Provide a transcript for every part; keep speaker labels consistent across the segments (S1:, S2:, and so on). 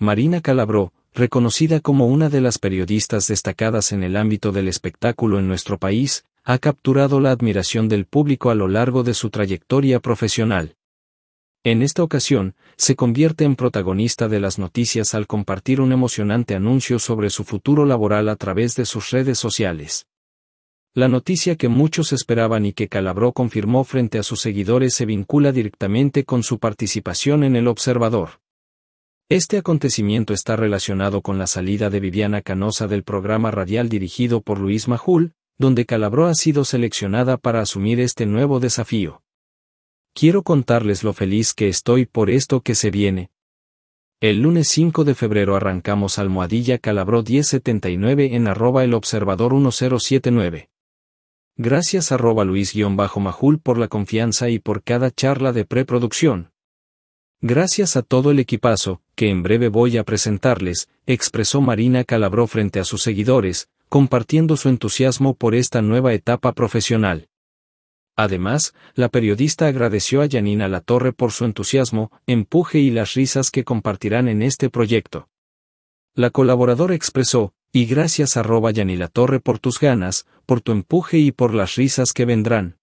S1: Marina Calabró, reconocida como una de las periodistas destacadas en el ámbito del espectáculo en nuestro país, ha capturado la admiración del público a lo largo de su trayectoria profesional. En esta ocasión, se convierte en protagonista de las noticias al compartir un emocionante anuncio sobre su futuro laboral a través de sus redes sociales. La noticia que muchos esperaban y que Calabró confirmó frente a sus seguidores se vincula directamente con su participación en El Observador. Este acontecimiento está relacionado con la salida de Viviana Canosa del programa radial dirigido por Luis Majul, donde Calabró ha sido seleccionada para asumir este nuevo desafío. Quiero contarles lo feliz que estoy por esto que se viene. El lunes 5 de febrero arrancamos Almohadilla Calabró 1079 en arroba el observador 1079. Gracias arroba Luis-Majul por la confianza y por cada charla de preproducción. Gracias a todo el equipazo, que en breve voy a presentarles, expresó Marina Calabró frente a sus seguidores, compartiendo su entusiasmo por esta nueva etapa profesional. Además, la periodista agradeció a Yanina Latorre por su entusiasmo, empuje y las risas que compartirán en este proyecto. La colaboradora expresó, y gracias arroba Janina Torre por tus ganas, por tu empuje y por las risas que vendrán.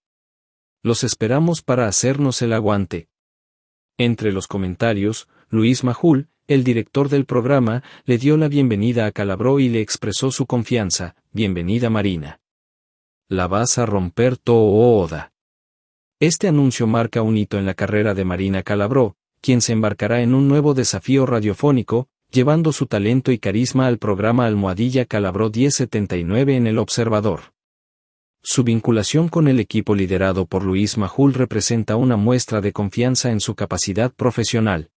S1: Los esperamos para hacernos el aguante. Entre los comentarios, Luis Majul, el director del programa, le dio la bienvenida a Calabró y le expresó su confianza, bienvenida Marina. La vas a romper Oda. Este anuncio marca un hito en la carrera de Marina Calabró, quien se embarcará en un nuevo desafío radiofónico, llevando su talento y carisma al programa Almohadilla Calabró 1079 en El Observador. Su vinculación con el equipo liderado por Luis Majul representa una muestra de confianza en su capacidad profesional.